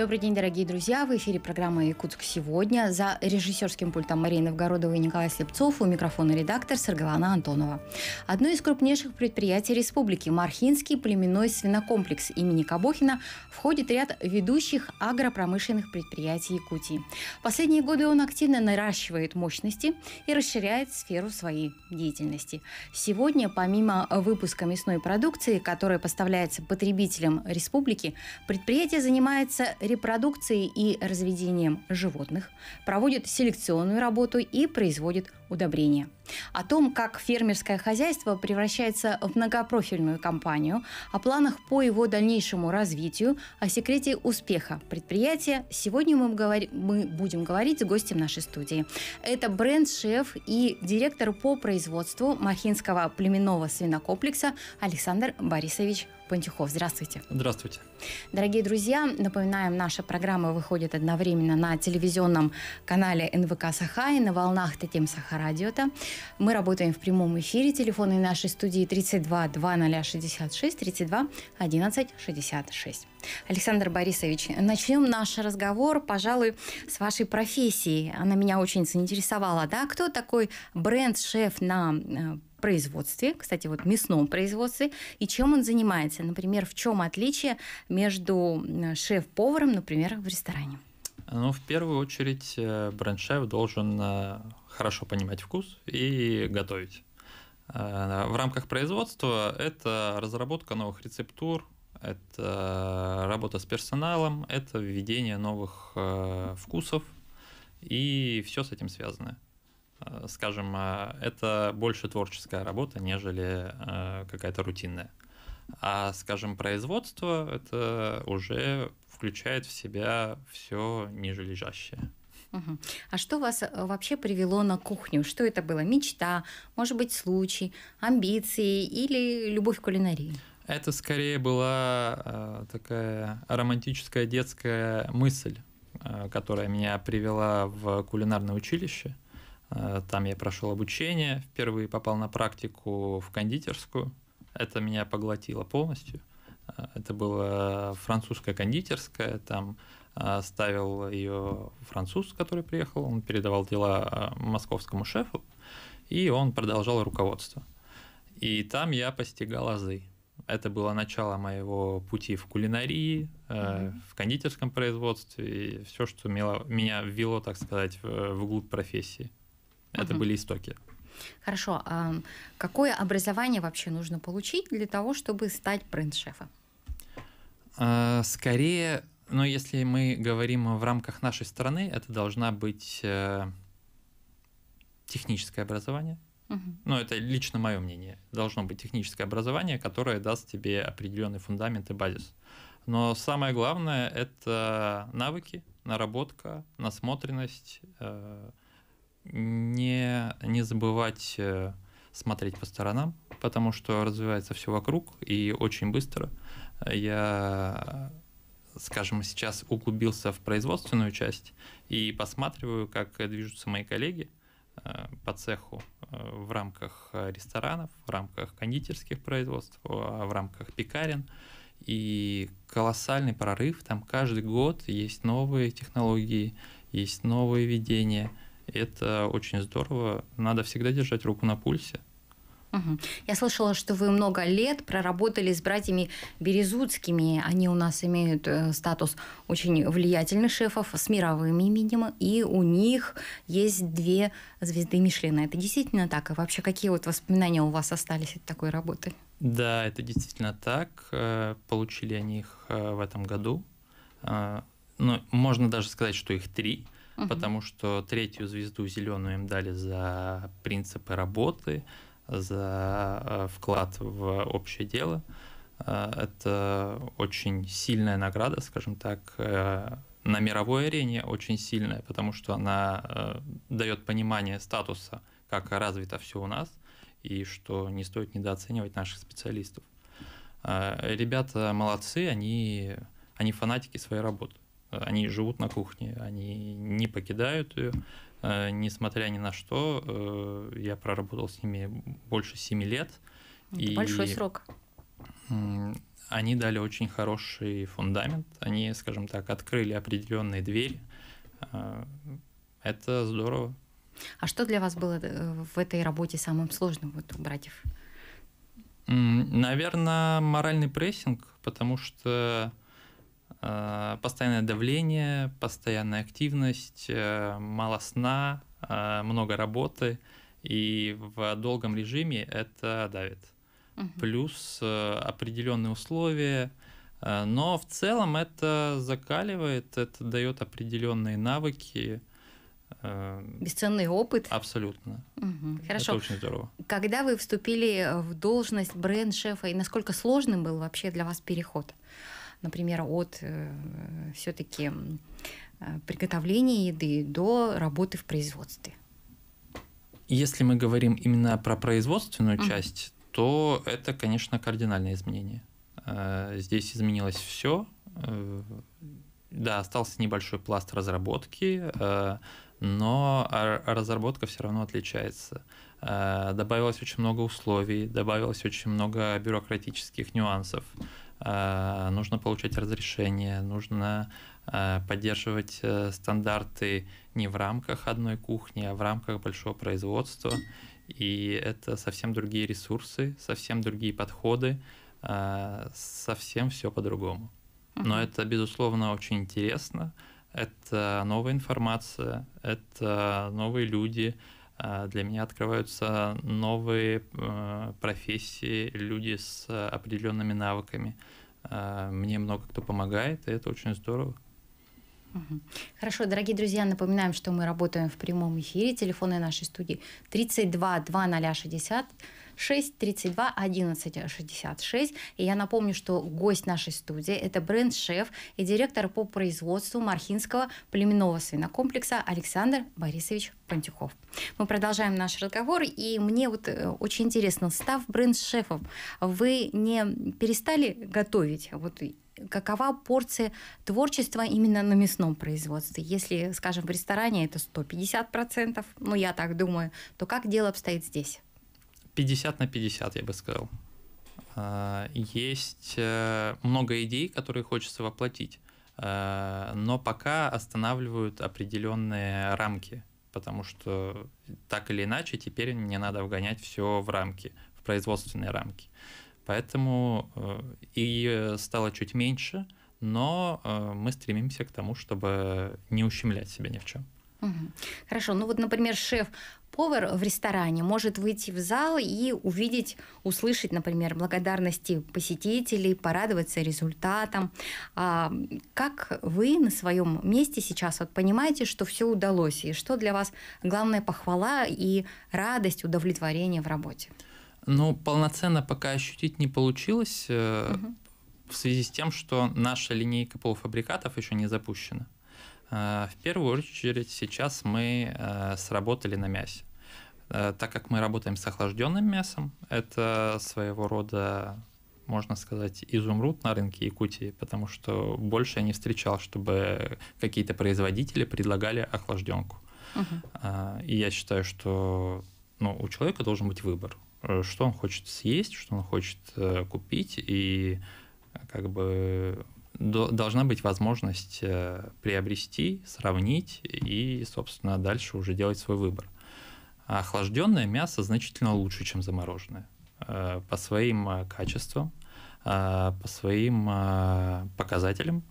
Добрый день, дорогие друзья. В эфире программа «Якутск сегодня». За режиссерским пультом Марии Новгородова и Николай Слепцов у микрофона редактор Саргалана Антонова. Одно из крупнейших предприятий республики – Мархинский племенной свинокомплекс имени Кабохина входит ряд ведущих агропромышленных предприятий Якутии. В Последние годы он активно наращивает мощности и расширяет сферу своей деятельности. Сегодня, помимо выпуска мясной продукции, которая поставляется потребителям республики, предприятие занимается репродукцией и разведением животных, проводит селекционную работу и производит удобрения. О том, как фермерское хозяйство превращается в многопрофильную компанию, о планах по его дальнейшему развитию, о секрете успеха предприятия, сегодня мы, говори... мы будем говорить с гостем нашей студии. Это бренд-шеф и директор по производству Махинского племенного свинокомплекса Александр Борисович Пантюхов. Здравствуйте. Здравствуйте. Дорогие друзья, напоминаем, наша программа выходит одновременно на телевизионном канале НВК Саха и на волнах Татем Сахара радио-то. Мы работаем в прямом эфире. Телефоны нашей студии 32 2066, 32 11 66. Александр Борисович, начнем наш разговор, пожалуй, с вашей профессии. Она меня очень заинтересовала. Да? Кто такой бренд-шеф на э, производстве, кстати, вот мясном производстве, и чем он занимается? Например, в чем отличие между шеф-поваром, например, в ресторане? Ну, в первую очередь, э, бренд-шеф должен э, хорошо понимать вкус и готовить. Э, в рамках производства это разработка новых рецептур, это работа с персоналом, это введение новых э, вкусов и все с этим связано. Э, скажем, это больше творческая работа, нежели какая-то рутинная. А, скажем, производство это уже включает в себя все нижележащее. Угу. А что вас э, вообще привело на кухню? Что это было? Мечта, может быть, случай, амбиции или любовь к кулинарии? Это скорее была э, такая романтическая детская мысль, э, которая меня привела в кулинарное училище. Э, там я прошел обучение, впервые попал на практику в кондитерскую. Это меня поглотило полностью. Э, это была французская кондитерская, там а, ставил ее француз, который приехал, он передавал дела а, московскому шефу, и он продолжал руководство. И там я постигал азы. Это было начало моего пути в кулинарии, mm-hmm. в кондитерском производстве, и все, что мило меня ввело, так сказать, в, вглубь профессии. Это mm-hmm. были истоки. Хорошо. А какое образование вообще нужно получить для того, чтобы стать бренд-шефом? А, скорее, но если мы говорим в рамках нашей страны, это должна быть э, техническое образование. Угу. Ну, это лично мое мнение. Должно быть техническое образование, которое даст тебе определенный фундамент и базис. Но самое главное это навыки, наработка, насмотренность, э, не, не забывать э, смотреть по сторонам, потому что развивается все вокруг и очень быстро. Я скажем, сейчас углубился в производственную часть и посматриваю, как движутся мои коллеги э, по цеху э, в рамках ресторанов, в рамках кондитерских производств, в рамках пекарен. И колоссальный прорыв, там каждый год есть новые технологии, есть новые видения. Это очень здорово. Надо всегда держать руку на пульсе Угу. Я слышала, что вы много лет проработали с братьями Березуцкими. Они у нас имеют э, статус очень влиятельных шефов с мировым именем, и у них есть две звезды Мишлена. Это действительно так? И вообще, какие вот воспоминания у вас остались от такой работы? Да, это действительно так. Э, получили они их э, в этом году. Ну, можно даже сказать, что их три угу. потому что третью звезду зеленую им дали за принципы работы, за э, вклад в общее дело. Э, это очень сильная награда, скажем так, э, на мировой арене очень сильная, потому что она дает понимание статуса, как развито все у нас, и что не стоит недооценивать наших специалистов. Ребята молодцы, они, они фанатики своей работы. Они живут на кухне, они не покидают ее. Э, несмотря ни на что, э, я проработал с ними больше семи лет. Это и большой срок. Они дали очень хороший фундамент, они, скажем так, открыли определенные двери. Э, это здорово. А что для вас было в этой работе самым сложным вот у братьев? Наверное, моральный прессинг, потому что Э, постоянное давление, постоянная активность, э, мало сна, э, много работы, и в долгом режиме это давит. Угу. Плюс определенные условия, но в целом это закаливает, это дает определенные навыки. Бесценный опыт. Абсолютно. Угу. Хорошо. Это очень здорово. Когда вы вступили в должность бренд-шефа, и насколько сложным был вообще для вас переход? например, от э, все-таки э, приготовления еды до работы в производстве. Если мы говорим именно про производственную mm-hmm. часть, то это, конечно, кардинальное изменение. Э, здесь изменилось все. Да, остался небольшой пласт разработки, но разработка все равно отличается. Добавилось очень много условий, добавилось очень много бюрократических нюансов. А, нужно получать разрешение, нужно а, поддерживать э, стандарты не в рамках одной кухни, а в рамках большого производства. И это совсем другие ресурсы, совсем другие подходы, а, совсем все по-другому. Но это, безусловно, очень интересно. Это новая информация, это новые люди, а, для меня открываются новые а, профессии, люди с определенными навыками. А, мне много кто помогает, и это очень здорово. Хорошо, дорогие друзья, напоминаем, что мы работаем в прямом эфире. Телефоны нашей студии 32 2060 6 32 11 66. И я напомню, что гость нашей студии – это бренд-шеф и директор по производству Мархинского племенного свинокомплекса Александр Борисович Пантюхов. Мы продолжаем наш разговор, и мне вот э, очень интересно, став бренд-шефом, вы не перестали готовить? Вот какова порция творчества именно на мясном производстве? Если, скажем, в ресторане это 150%, ну, я так думаю, то как дело обстоит здесь? 50 на 50, я бы сказал. А, есть э, много идей, которые хочется воплотить, э, но пока останавливают определенные рамки, потому что так или иначе теперь мне надо вгонять все в рамки, в производственные рамки. Поэтому э, и стало чуть меньше, но мы стремимся к тому, чтобы не ущемлять себя ни в чем. Хорошо. Ну вот, например, шеф повар в ресторане может выйти в зал и увидеть, услышать, например, благодарности посетителей, порадоваться результатам. А как вы на своем месте сейчас вот понимаете, что все удалось, и что для вас главная похвала и радость, удовлетворение в работе? Ну, полноценно пока ощутить не получилось угу. в связи с тем, что наша линейка полуфабрикатов еще не запущена. Э, в первую очередь сейчас мы э, сработали на мясе. Э, так как мы работаем с охлажденным мясом, это своего рода можно сказать, изумруд на рынке Якутии, потому что больше я не встречал, чтобы какие-то производители предлагали охлажденку. Uh-huh. И я считаю, что ну, у человека должен быть выбор, что он хочет съесть, что он хочет купить, и как бы должна быть возможность э, приобрести, сравнить и, собственно, дальше уже делать свой выбор. А охлажденное мясо значительно лучше, чем замороженное э, по своим э, качествам, по своим показателям,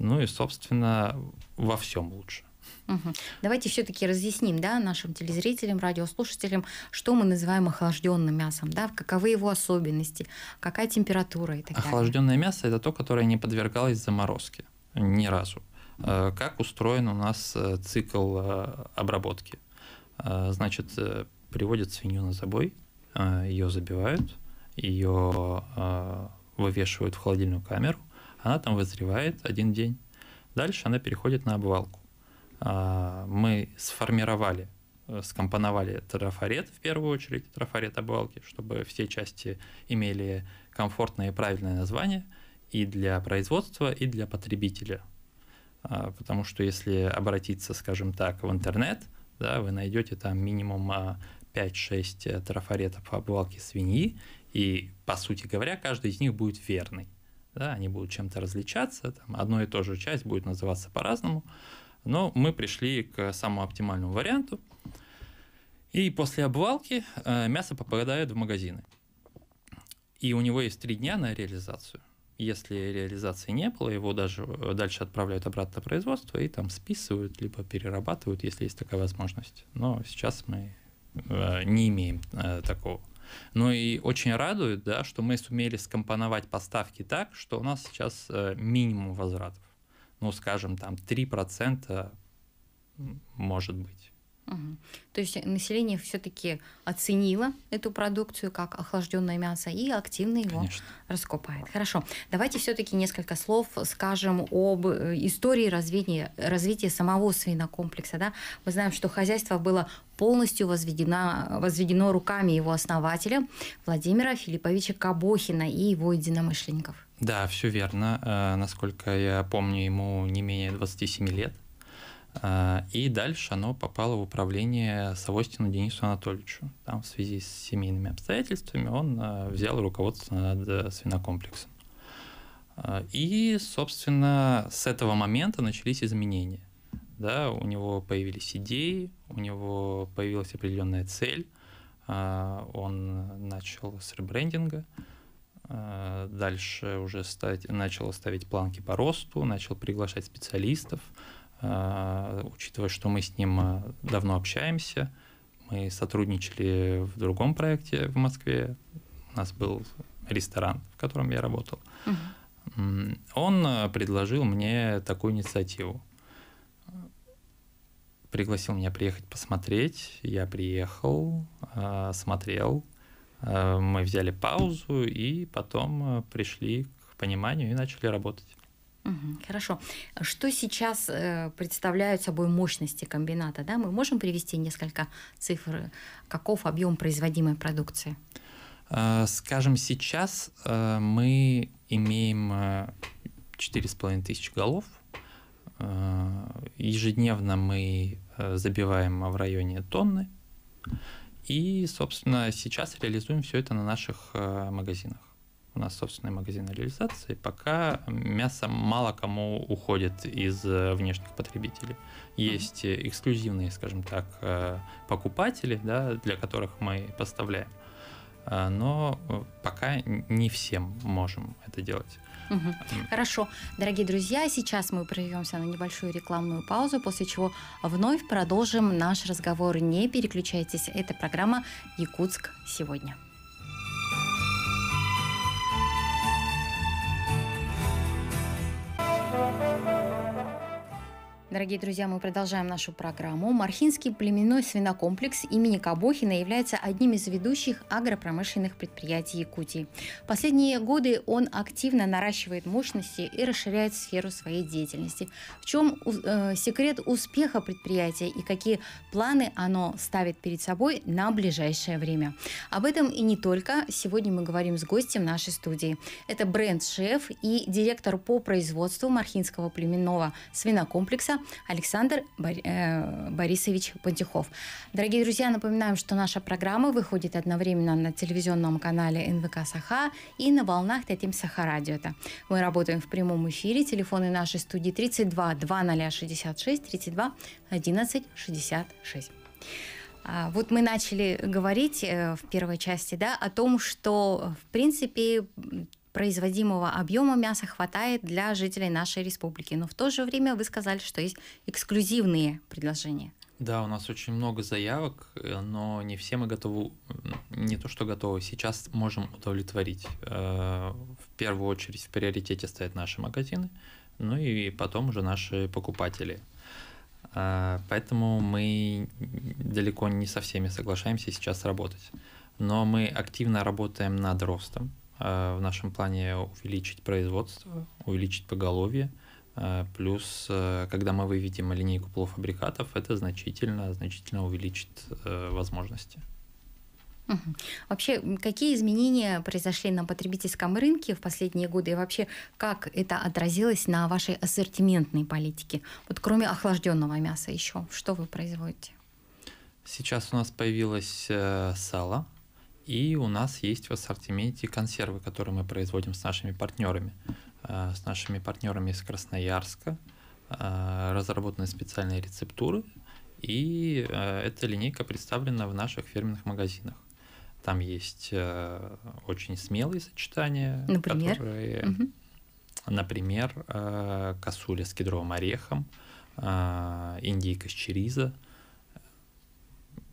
ну и, собственно, во всем лучше. Угу. Давайте все-таки разъясним да, нашим телезрителям, радиослушателям, что мы называем охлажденным мясом, да, каковы его особенности, какая температура и так далее. Охлажденное мясо это то, которое не подвергалось заморозке ни разу. Э, как устроен у нас э, цикл э, обработки? Значит, приводят свинью на забой, ее забивают, ее вывешивают в холодильную камеру, она там вызревает один день. Дальше она переходит на обвалку. А, мы сформировали, э, скомпоновали трафарет в первую очередь, трафарет обвалки, чтобы все части имели комфортное и правильное название и для производства, и для потребителя. А, потому что если обратиться, скажем так, в интернет, да, вы найдете там минимум 5-6 а, э, трафаретов обвалки свиньи, и, по сути говоря, каждый из них будет верный. Да, они будут чем-то различаться, там одно и то же часть будет называться по-разному, но мы пришли к самому оптимальному варианту. И после обвалки э, мясо попадает в магазины. И у него есть три дня на реализацию. Если реализации не было, его даже э, дальше отправляют обратно на производство и там списывают, либо перерабатывают, если есть такая возможность. Но сейчас мы э, не имеем такого. Ну и очень радует, да, что мы сумели скомпоновать поставки так, что у нас сейчас минимум возвратов ну, скажем, там 3% может быть. Угу. То есть население все-таки оценило эту продукцию как охлажденное мясо и активно его Конечно. раскупает. Хорошо. Давайте все-таки несколько слов скажем об э, истории развития, развития самого свинокомплекса. Да? Мы знаем, что хозяйство было полностью возведено, возведено руками его основателя Владимира Филипповича Кабохина и его единомышленников. Да, все верно. Э, насколько я помню, ему не менее 27 лет. Э, и дальше оно попало в управление Савостину Денису Анатольевичу. Там в связи с семейными обстоятельствами он э, взял руководство над свинокомплексом. И, собственно, с этого момента начались изменения. Да, у него появились идеи, у него появилась определенная цель, он начал с ребрендинга, Э, дальше уже стать, начал ставить планки по росту, начал приглашать специалистов, э, учитывая, что мы с ним э, давно общаемся. Мы сотрудничали в другом проекте в Москве. У нас был ресторан, в котором я работал. Угу. Он предложил мне такую инициативу. Пригласил меня приехать посмотреть. Я приехал, смотрел, Э, мы взяли паузу и потом э, пришли к пониманию и начали работать. Хорошо. Что сейчас э, представляют собой мощности комбината? Да? Мы можем привести несколько цифр, каков объем производимой продукции? Скажем, сейчас мы имеем 4,5 тысяч голов. Ежедневно мы забиваем в районе тонны. И, собственно, сейчас реализуем все это на наших э, магазинах. У нас собственные магазины реализации. Пока мясо мало кому уходит из э, внешних потребителей. Есть эксклюзивные, скажем так, э, покупатели, да, для которых мы поставляем. Но пока не всем можем это делать. Хорошо. Дорогие друзья, сейчас мы прервемся на небольшую рекламную паузу, после чего вновь продолжим наш разговор. Не переключайтесь, это программа «Якутск сегодня». Дорогие друзья, мы продолжаем нашу программу. Мархинский племенной свинокомплекс имени Кабохина является одним из ведущих агропромышленных предприятий Якутии. Последние годы он активно наращивает мощности и расширяет сферу своей деятельности. В чем э, секрет успеха предприятия и какие планы оно ставит перед собой на ближайшее время? Об этом и не только. Сегодня мы говорим с гостем нашей студии. Это бренд-шеф и директор по производству Мархинского племенного свинокомплекса Александр э, Борисович Пантихов. Дорогие друзья, напоминаем, что наша программа выходит одновременно на телевизионном канале НВК Саха и на волнах Татим Саха радио. Мы работаем в прямом эфире. Телефоны нашей студии 32 2066 32 11 66. Вот мы начали говорить э, в первой части да, о том, что, э, в принципе, производимого объема мяса хватает для жителей нашей республики. Но в то же время вы сказали, что есть эксклюзивные предложения. Да, у нас очень много заявок, э, но не все мы готовы, не то что готовы, сейчас можем удовлетворить. Э, в первую очередь в приоритете стоят наши магазины, ну и потом уже наши покупатели. Э, поэтому мы далеко не со всеми соглашаемся сейчас работать. Но мы активно работаем над ростом Э, в нашем плане увеличить производство, увеличить поголовье, э, плюс, э, когда мы выведем линейку полуфабрикатов, это значительно, значительно увеличит возможности. Вообще, какие изменения произошли на потребительском рынке в последние годы и вообще как это отразилось на вашей ассортиментной политике? Вот кроме охлажденного мяса еще, что вы производите? Сейчас у нас появилось сало, и у нас есть в ассортименте консервы, которые мы производим с нашими партнерами. Э, с нашими партнерами из Красноярска э, разработаны специальные рецептуры, и э, эта линейка представлена в наших фирменных магазинах. Там есть очень смелые сочетания, например? которые, угу. например, косуля с кедровым орехом, индейка с чериза –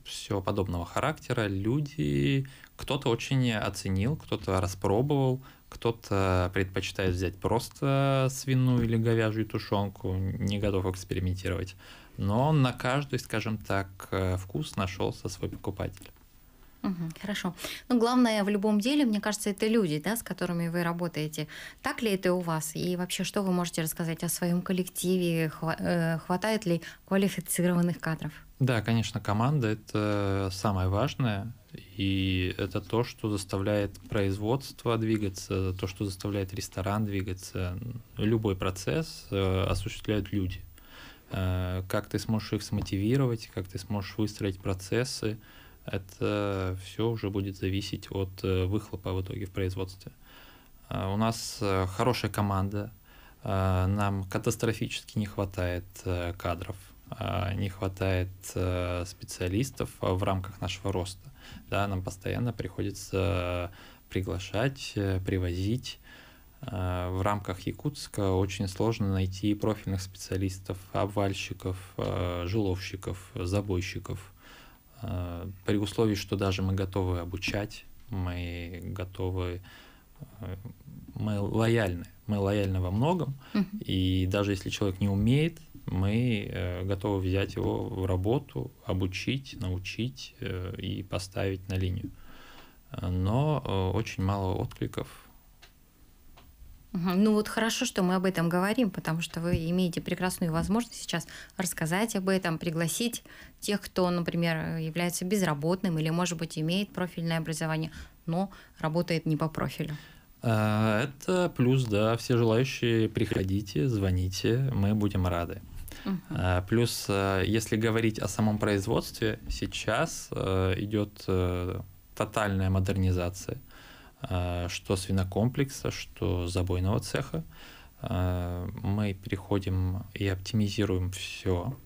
все подобного характера, люди, кто-то очень оценил, кто-то распробовал, кто-то предпочитает взять просто свиную или говяжью тушенку, не готов экспериментировать. Но на каждый, скажем так, э, вкус нашелся свой покупатель. хорошо. Ну, главное в любом деле, мне кажется, это люди, да, с которыми вы работаете. Так ли это у вас? И вообще, что вы можете рассказать о своем коллективе? Э, хватает ли квалифицированных кадров? Да, конечно, команда это самое важное, и это то, что заставляет производство двигаться, то, что заставляет ресторан двигаться. Любой процесс э, осуществляют люди. Э, как ты сможешь их смотивировать, как ты сможешь выстроить процессы, это все уже будет зависеть от э, выхлопа в итоге в производстве. У нас хорошая команда, нам катастрофически не хватает кадров – а, не хватает э, специалистов а, в рамках нашего роста. Да, нам постоянно приходится э, приглашать, э, привозить. В рамках Якутска очень сложно найти профильных специалистов, обвальщиков, жиловщиков, забойщиков. При условии, что даже мы готовы обучать, мы готовы мы лояльны, мы лояльны во многом, uh-huh. и даже если человек не умеет, мы э, готовы взять его в работу, обучить, научить э, и поставить на линию. Но э, очень мало откликов. Ну вот хорошо, что мы об этом говорим, потому что вы имеете прекрасную возможность сейчас рассказать об этом, пригласить тех, кто, например, является безработным или, может быть, имеет профильное образование, но работает не по профилю. Это плюс, да. Все желающие приходите, звоните, мы будем рады. А, плюс, э, если говорить о самом производстве, сейчас э, идет э, тотальная модернизация, что свинокомплекса, что забойного цеха. Мы переходим и оптимизируем все.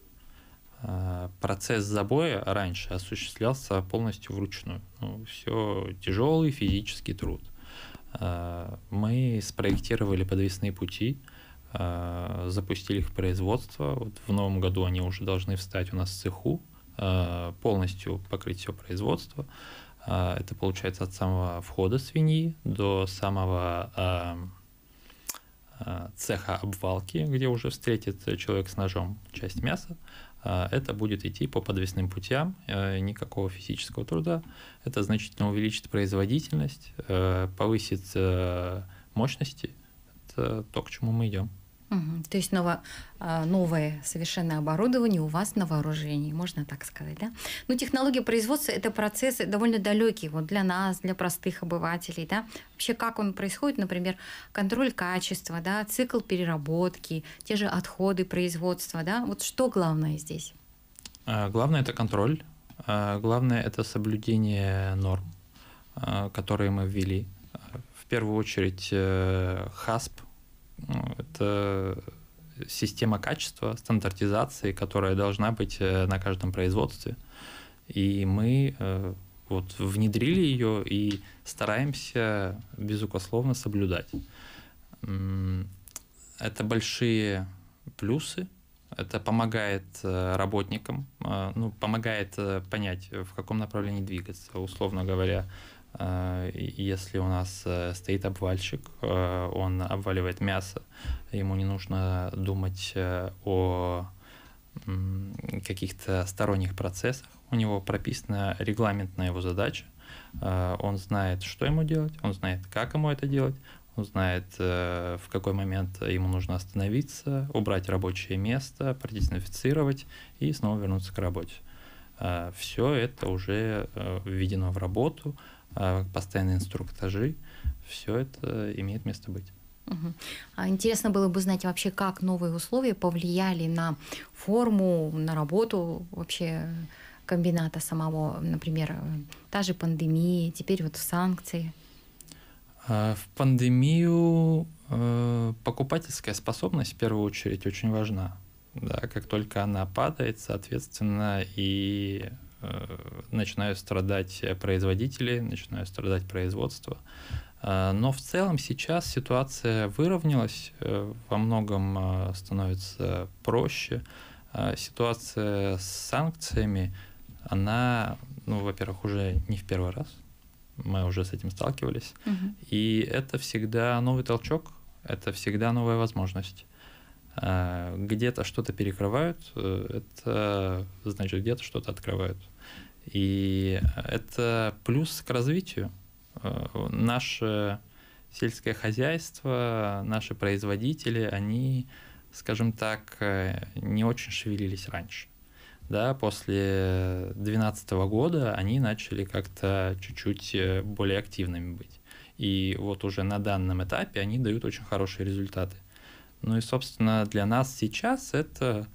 Процесс забоя раньше осуществлялся полностью вручную. Ну, все тяжелый физический труд. Мы спроектировали подвесные пути, Э, запустили их производство. Вот в новом году они уже должны встать у нас в цеху, э, полностью покрыть все производство. Э, это получается от самого входа свиньи до самого цеха обвалки, где уже встретит человек с ножом часть мяса. Это будет идти по подвесным путям, никакого физического труда. Это значительно увеличит производительность, повысит мощности. Это то, к чему мы идем. То есть ново, а, новое совершенно оборудование у вас на вооружении, можно так сказать, да? Ну технология производства – это процесс довольно далекий вот для нас, для простых обывателей, да? Вообще, как он происходит, например, контроль качества, да, цикл переработки, те же отходы производства, да? Вот что главное здесь? А, главное – это контроль, а, главное – это соблюдение норм, которые мы ввели. В первую очередь э, ХАСП – это система качества, стандартизации, которая должна быть э, на каждом производстве. И мы э, вот внедрили ее и стараемся безусловно соблюдать. Это большие плюсы, это помогает э, работникам, ну, помогает понять, в каком направлении двигаться. Условно говоря, Э, если у нас э, стоит обвальщик, э, он обваливает мясо, ему не нужно думать о каких-то сторонних процессах. У него прописана регламентная его задача. Он знает, что ему делать, он знает, как ему это делать, он знает, в какой момент ему нужно остановиться, убрать рабочее место, продезинфицировать и снова вернуться к работе. Все это уже введено в работу, а, постоянные инструктажи, все это имеет место быть. А интересно было бы знать вообще, как новые условия повлияли на форму, на работу вообще комбината самого, например, та же пандемия, теперь вот санкции. А, в пандемию э, покупательская способность в первую очередь очень важна. Да, как только она падает, соответственно, и Э, начинают страдать производители, начинают страдать производство. Э, но в целом сейчас ситуация выровнялась, э, во многом становится проще. Ситуация с санкциями, она, ну, во-первых, уже не в первый раз. Мы уже с этим сталкивались. Угу. И это всегда новый толчок, это всегда новая возможность. Где-то что-то перекрывают, это значит, где-то что-то открывают. И э, это плюс к развитию. Э, наше сельское хозяйство, наши производители, они, скажем так, э, не очень шевелились раньше. Да, после 2012 года они начали как-то чуть-чуть более активными быть. И вот уже на данном этапе они дают очень хорошие результаты. Ну и, собственно, для нас сейчас это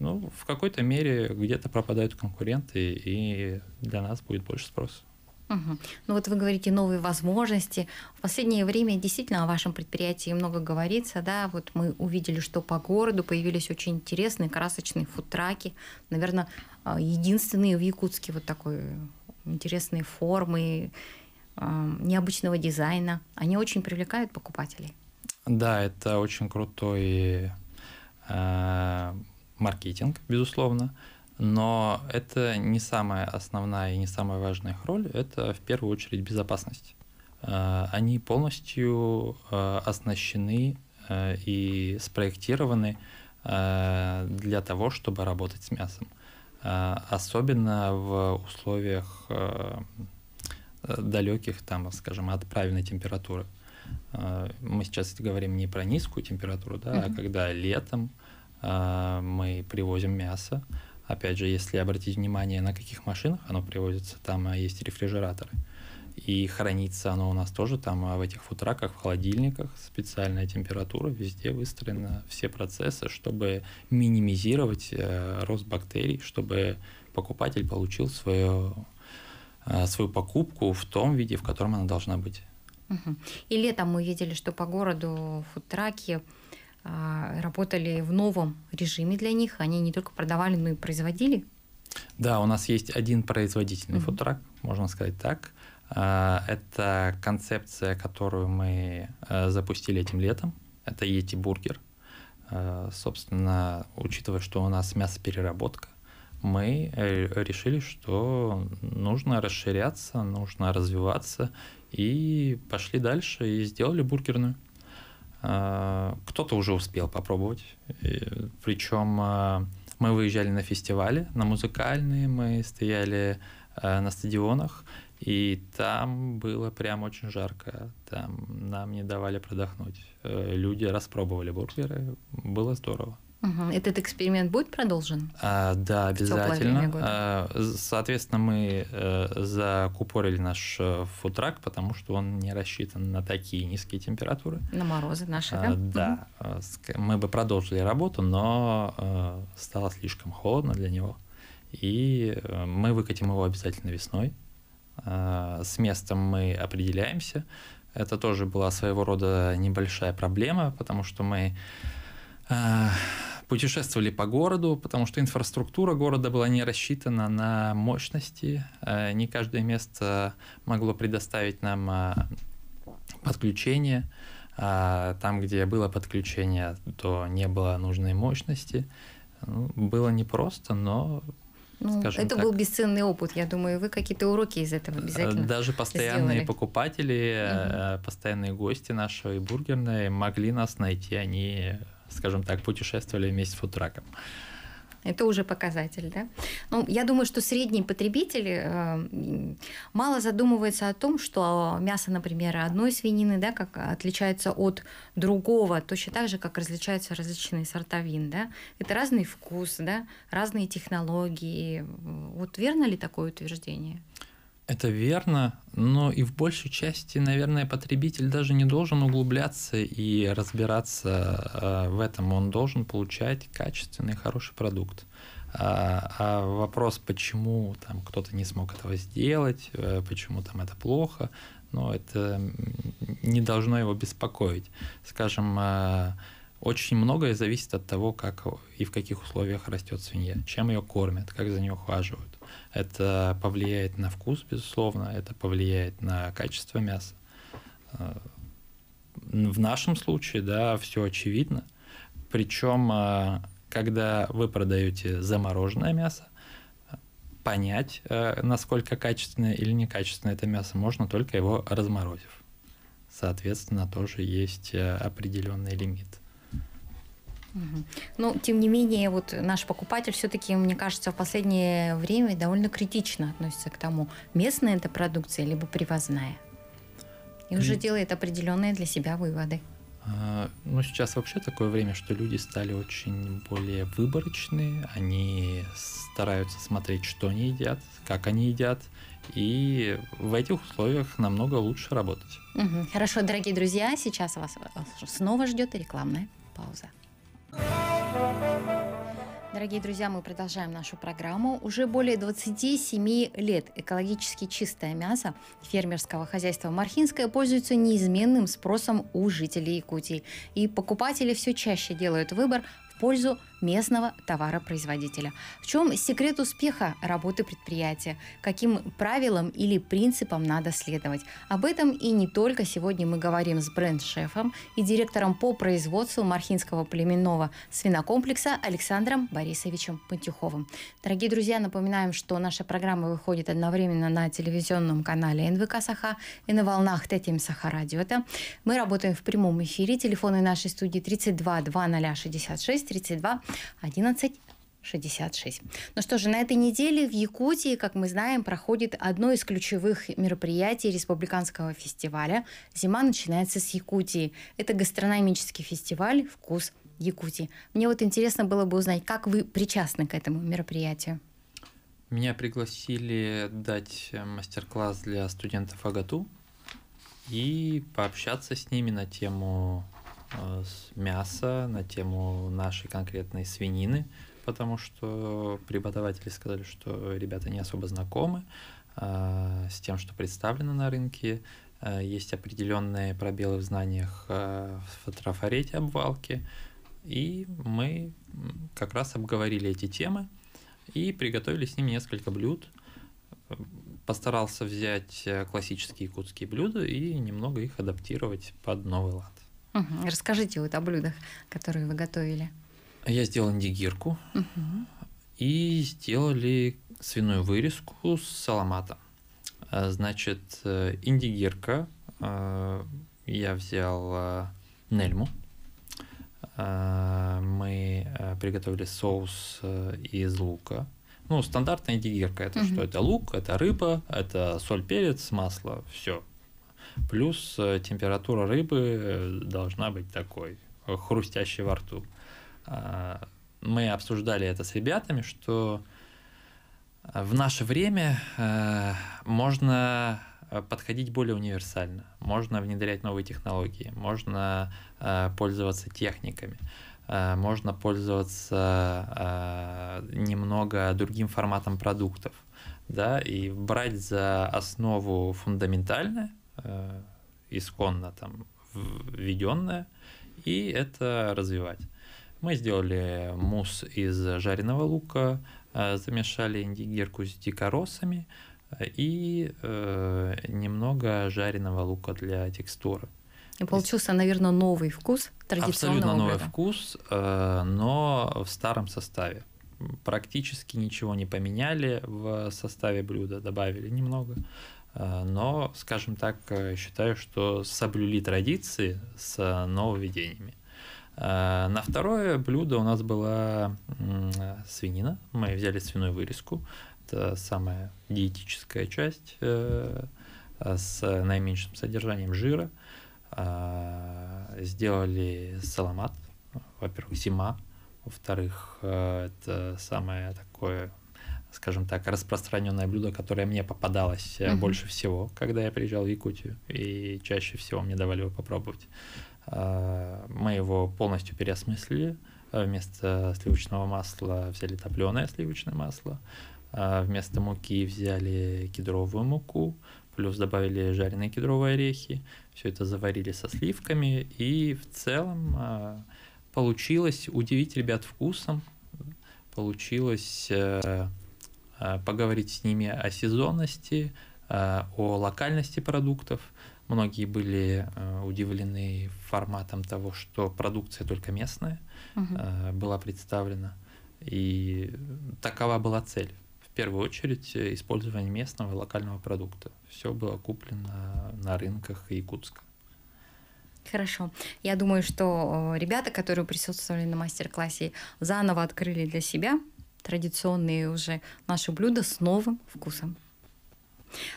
ну, в какой-то мере где-то пропадают конкуренты, и для нас будет больше спроса. Угу. Ну вот вы говорите новые возможности. В последнее время действительно о вашем предприятии много говорится, да. Вот мы увидели, что по городу появились очень интересные красочные фудтраки. Наверное, а, единственные в Якутске вот такой э, интересные формы э, необычного дизайна. Они очень привлекают покупателей. Да, это очень крутой э, маркетинг, безусловно, но это не самая основная и не самая важная их роль, это в первую очередь безопасность. Э, они полностью э, оснащены э, и спроектированы для того, чтобы работать с мясом. Особенно в условиях далеких, там, скажем, от правильной температуры. Мы сейчас говорим не про низкую температуру, да, mm-hmm. а когда летом, а, мы привозим мясо. Опять же, если обратить внимание, на каких машинах оно привозится, там э, есть рефрижераторы. И хранится оно у нас тоже там э, в этих футраках, в холодильниках, специальная температура, везде выстроены все процессы, чтобы минимизировать э, рост бактерий, чтобы покупатель получил свою, свою покупку в том виде, в котором она должна быть. И летом мы видели, что по городу фудтраки а, работали в новом режиме для них. Они не только продавали, но и производили. Да, у нас есть один производительный mm-hmm. фудтрак, можно сказать так. А, это концепция, которую мы э, запустили этим летом. Это Yeti бургер. А, собственно, учитывая, что у нас мясопереработка, мы э, решили, что нужно расширяться, нужно развиваться, и пошли дальше и сделали бургерную. Э, кто-то уже успел попробовать. Причем э, мы выезжали на фестивали, на музыкальные, мы стояли э, на стадионах, и там было прям очень жарко. Там нам не давали продохнуть. Люди распробовали бургеры, было здорово. Угу. Этот эксперимент будет продолжен? А, да, обязательно. А, соответственно, мы э, закупорили наш э, футрак, потому что он не рассчитан на такие низкие температуры. На морозы наши, да? А, да. Угу. Мы бы продолжили работу, но э, стало слишком холодно для него. И мы выкатим его обязательно весной. А, с местом мы определяемся. Это тоже была своего рода небольшая проблема, потому что мы путешествовали по городу, потому что инфраструктура города была не рассчитана на мощности. Э, не каждое место могло предоставить нам э, подключение. А там, где было подключение, то не было нужной мощности. Ну, было непросто, но ну, Скажем это так. был бесценный опыт, я думаю, вы какие-то уроки из этого э, обязательно. Даже постоянные сделали. покупатели, угу. постоянные гости нашей бургерной могли нас найти, они скажем так, путешествовали вместе с фудтраком. Это уже показатель, да? Ну, я думаю, что средний потребитель э, мало задумывается о том, что мясо, например, одной свинины, да, как отличается от другого, точно так же, как различаются различные сорта вин, да? Это разный вкус, да, разные технологии. Вот верно ли такое утверждение? Это верно, но и в большей части, наверное, потребитель даже не должен углубляться и разбираться а, в этом. Он должен получать качественный, хороший продукт. А, а вопрос, почему там кто-то не смог этого сделать, э, почему там это плохо, но это не должно его беспокоить. Скажем, а, очень многое зависит от того, как и в каких условиях растет свинья, чем ее кормят, как за нее ухаживают. Это повлияет на вкус, безусловно, это повлияет на качество мяса. Э, в нашем случае, да, все очевидно. Причем, э, когда вы продаете замороженное мясо, понять, э, насколько качественное или некачественное это мясо, можно только его разморозив. Соответственно, тоже есть определенный лимит. Ну, тем не менее, вот наш покупатель все-таки, мне кажется, в последнее время довольно критично относится к тому, местная это продукция, либо привозная. И уже делает определенные для себя выводы. А, ну, сейчас вообще такое время, что люди стали очень более выборочные, они стараются смотреть, что они едят, как они едят, и в этих условиях намного лучше работать. Угу. Хорошо, дорогие друзья, сейчас вас снова ждет рекламная пауза. Дорогие друзья, мы продолжаем нашу программу. Уже более 27 лет экологически чистое мясо фермерского хозяйства Мархинское пользуется неизменным спросом у жителей Якутии. И покупатели все чаще делают выбор в пользу местного товаропроизводителя. В чем секрет успеха работы предприятия? Каким правилам или принципам надо следовать? Об этом и не только сегодня мы говорим с бренд-шефом и директором по производству Мархинского племенного свинокомплекса Александром Борисовичем Пантюховым. Дорогие друзья, напоминаем, что наша программа выходит одновременно на телевизионном канале НВК Саха и на волнах ТТМ Саха Радио. мы работаем в прямом эфире. Телефоны нашей студии 32 20 32 11 66. Ну что же, на этой неделе в Якутии, как мы знаем, проходит одно из ключевых мероприятий республиканского фестиваля. Зима начинается с Якутии. Это гастрономический фестиваль «Вкус Якутии». Мне вот интересно было бы узнать, как вы причастны к этому мероприятию? Меня пригласили дать э, мастер-класс для студентов АГАТУ и пообщаться с ними на тему Э, мяса на тему нашей конкретной свинины, потому что преподаватели сказали, что ребята не особо знакомы э, с тем, что представлено на рынке. Э, есть определенные пробелы в знаниях в трафарете обвалки. И мы как раз обговорили эти темы и приготовили с ним несколько блюд. Постарался взять классические якутские блюда и немного их адаптировать под новый лад. Расскажите вот о блюдах, которые вы готовили. Я сделал индигирку угу. и сделали свиную вырезку с саламата. Значит, э, индигирка. А, я взял а, нельму. А, мы приготовили соус э, из лука. Ну, стандартная индигирка это угу. что? Это лук, это рыба, это соль, перец, масло, все Плюс э, температура рыбы э, должна быть такой, э, хрустящей во рту. А, мы обсуждали это с ребятами, что в наше время можно подходить более универсально, можно внедрять новые технологии, можно пользоваться техниками можно пользоваться немного другим форматом продуктов, да, и брать за основу фундаментальное, Э, исконно там введенное, и это развивать. Мы сделали мусс из жареного лука, э, замешали индигирку с дикоросами э, и немного жареного лука для текстуры. И получился, наверное, новый вкус традиционного Абсолютно новый блюда. вкус, но в старом составе. Практически ничего не поменяли в составе блюда, добавили немного. Э, но, скажем так, э, считаю, что соблюли традиции с э, нововведениями. На второе блюдо у нас была свинина. Мы взяли свиную вырезку. Это самая диетическая часть с наименьшим содержанием жира. Сделали саламат. Во-первых, зима. Во-вторых, это самое такое скажем так, распространенное блюдо, которое мне попадалось mm-hmm. больше всего, когда я приезжал в Якутию, и чаще всего мне давали его попробовать. А, мы его полностью переосмыслили. А, вместо сливочного масла взяли топленое сливочное масло, а, вместо муки взяли кедровую муку, плюс добавили жареные кедровые орехи, все это заварили со сливками, и в целом получилось удивить ребят вкусом, получилось э, Э, поговорить с ними о сезонности, э, о локальности продуктов. Многие были э, удивлены форматом того, что продукция только местная угу. была представлена. И такова была цель. В первую очередь использование местного локального продукта. Все было куплено на рынках Якутска. Хорошо. Я думаю, что ребята, которые присутствовали на мастер-классе, заново открыли для себя традиционные уже наши блюда с новым вкусом.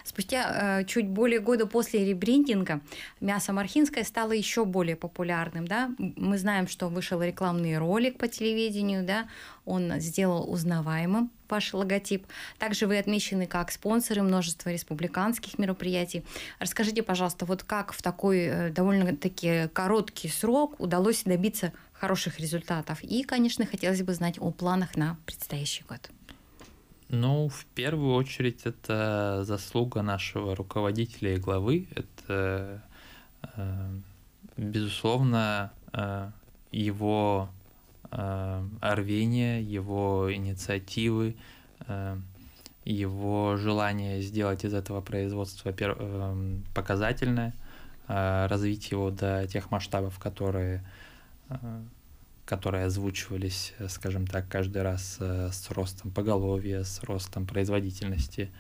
Спустя э, чуть более года после ребрендинга мясо мархинское стало еще более популярным. Да? Мы знаем, что вышел рекламный ролик по телевидению, да? он сделал узнаваемым ваш логотип. Также вы отмечены как спонсоры множества республиканских мероприятий. Расскажите, пожалуйста, вот как в такой э, довольно-таки короткий срок удалось добиться хороших результатов? И, конечно, хотелось бы знать о планах на предстоящий год. Ну, в первую очередь, это заслуга нашего руководителя и главы. Это, э, безусловно, э, его э, рвение, его инициативы, его желание сделать из этого производства эм, показательное, развить его до тех масштабов, которые которые озвучивались, э, скажем так, каждый раз э, с ростом поголовья, с ростом производительности.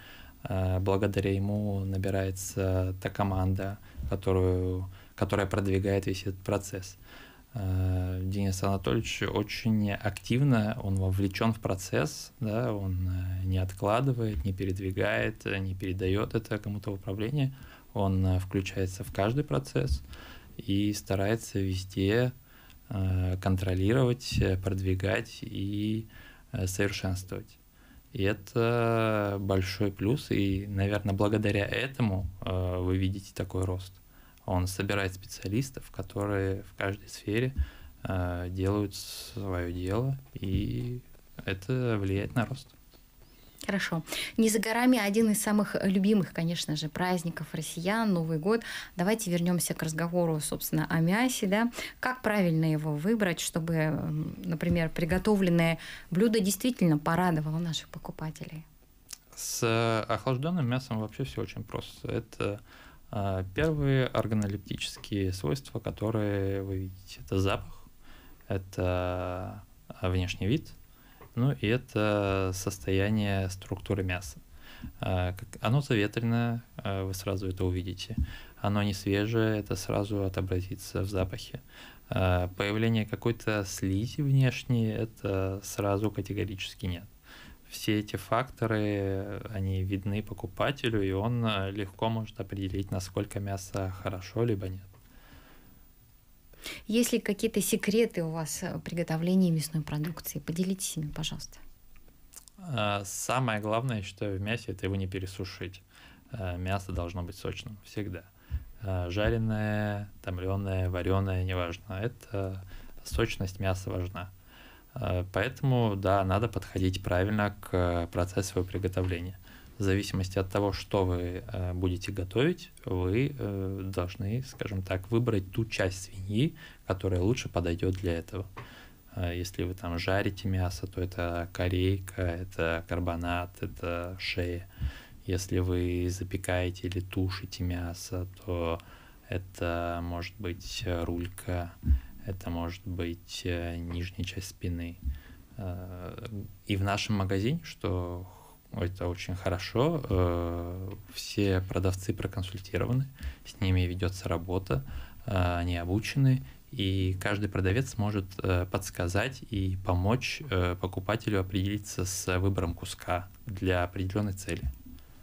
Э, благодаря ему набирается та команда, которую, которая продвигает весь этот процесс. Денис Анатольевич очень активно, он вовлечен в процесс, да, он не откладывает, не передвигает, не передает это кому-то в управление, он включается в каждый процесс и старается везде Э, контролировать, э, продвигать и э, совершенствовать. И это большой плюс, и, наверное, благодаря этому вы видите такой рост. Он собирает специалистов, которые в каждой сфере делают свое дело, и это влияет на рост. Хорошо. Не за горами а один из самых э, любимых, конечно же, праздников россиян, Новый год. Давайте вернемся к разговору, собственно, о мясе. Да? Как правильно его выбрать, чтобы, например, приготовленное блюдо действительно порадовало наших покупателей? С э, охлажденным мясом вообще все очень просто. Это э, первые органолептические свойства, которые вы видите. Это запах, это внешний вид – ну и это состояние структуры мяса. А, оно заветренное а, вы сразу это увидите. Оно не свежее, это сразу отобразится в запахе. А, появление какой-то слизи внешней, это сразу категорически нет. Все эти факторы, они видны покупателю, и он легко может определить, насколько мясо хорошо, либо нет. Есть ли какие-то секреты у вас э, приготовления мясной продукции? Поделитесь ими, пожалуйста. А, самое главное, я считаю, в мясе, это его не пересушить. Э, мясо должно быть сочным всегда. Э, жареное, томленое, вареное, неважно. Это сочность мяса важна. Поэтому, да, надо подходить правильно к процессу его приготовления в зависимости от того, что вы э, будете готовить, вы э, должны, скажем так, выбрать ту часть свиньи, которая лучше подойдет для этого. Э, если вы там жарите мясо, то это корейка, это карбонат, это шея. Если вы запекаете или тушите мясо, то это может быть э, рулька, это может быть э, нижняя часть спины. Э, и в нашем магазине, что это очень хорошо. Э, все продавцы проконсультированы, с ними ведется работа, э, они обучены, и каждый продавец может э, подсказать и помочь покупателю определиться с выбором куска для определенной цели.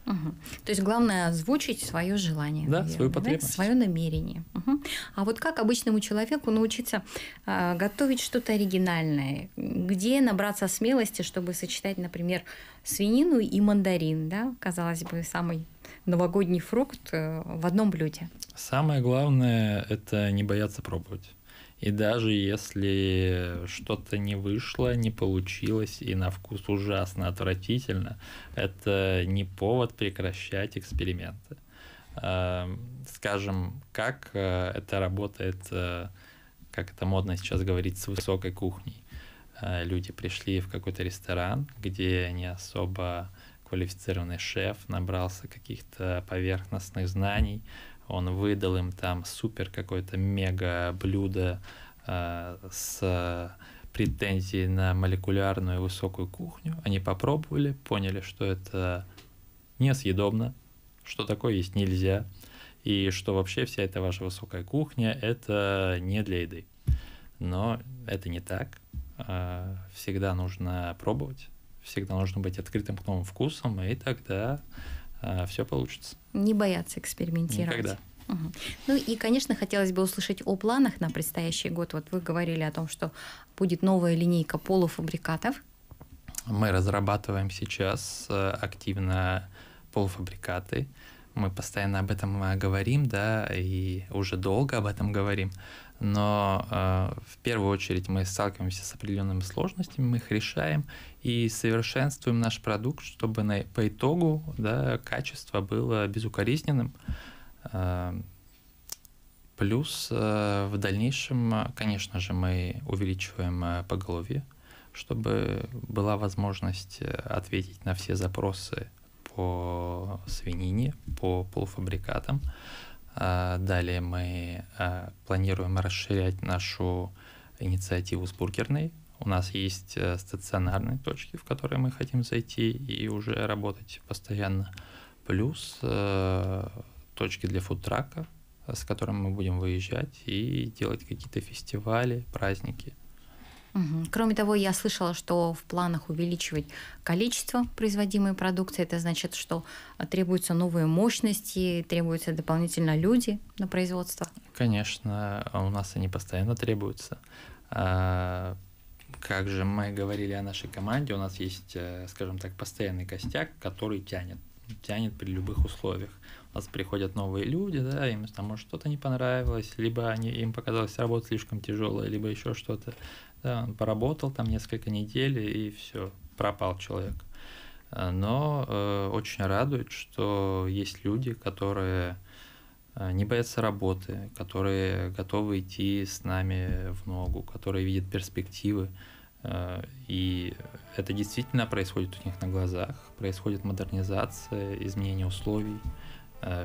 Угу. То есть главное озвучить свое желание, да, наверное, свою потребность, свое намерение. Угу. А вот как обычному человеку научиться э, готовить что-то оригинальное? Где набраться смелости, чтобы сочетать, например, свинину и мандарин, да? Казалось бы, самый новогодний фрукт э, в одном блюде. Самое главное это не бояться пробовать. И даже если что-то не вышло, не получилось и на вкус ужасно отвратительно, это не повод прекращать эксперименты. Эм, скажем, как э, это работает, э, как это модно сейчас говорить, с высокой кухней. Э, люди пришли в какой-то ресторан, где не особо квалифицированный шеф набрался каких-то поверхностных знаний, он выдал им там супер какое-то мега блюдо э, с претензией на молекулярную высокую кухню. Они попробовали, поняли, что это несъедобно, что такое есть нельзя, и что вообще вся эта ваша высокая кухня — это не для еды. Но это не так. А, всегда нужно пробовать, всегда нужно быть открытым к новым вкусам, и тогда а, все получится. Не бояться экспериментировать. Никогда. Ну и, конечно, хотелось бы услышать о планах на предстоящий год. Вот вы говорили о том, что будет новая линейка полуфабрикатов. Мы разрабатываем сейчас э, активно полуфабрикаты. Мы постоянно об этом э, говорим, да, и уже долго об этом говорим но э, в первую очередь мы сталкиваемся с определенными сложностями, мы их решаем и совершенствуем наш продукт, чтобы на, по итогу да, качество было безукоризненным. Э, плюс э, в дальнейшем, конечно же, мы увеличиваем э, поголовье, чтобы была возможность э, ответить на все запросы по свинине, по полуфабрикатам. Э, а, далее мы а, планируем расширять нашу инициативу с бургерной. У нас есть э, стационарные точки, в которые мы хотим зайти и уже работать постоянно. Плюс э, точки для фудтрака, с которым мы будем выезжать и делать какие-то фестивали, праздники. Кроме того, я слышала, что в планах увеличивать количество производимой продукции. Это значит, что э, требуются новые мощности, требуются дополнительно люди на производство. Конечно, а у нас они постоянно требуются. А, как же мы говорили о нашей команде, у нас есть, э, скажем так, постоянный костяк, который тянет тянет при любых условиях. У нас приходят новые люди, да, им там может что-то не понравилось, либо они, им показалось работа слишком тяжелая, либо еще что-то. Да, он поработал там несколько недель и все, пропал человек. Э, но э, очень радует, что есть люди, которые э, не боятся работы, которые готовы идти с нами в ногу, которые видят перспективы. Э, и это действительно происходит у них на глазах, происходит модернизация, изменение условий.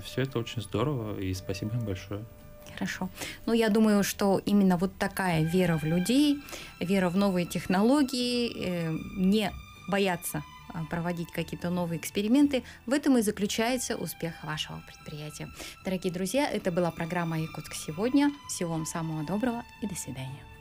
Все это очень здорово, и спасибо им большое хорошо. Но я думаю, что именно вот такая вера в людей, вера в новые технологии, э, не бояться а, проводить какие-то новые эксперименты. В этом и заключается успех вашего предприятия. Дорогие друзья, это была программа «Якутск сегодня». Всего вам самого доброго и до свидания.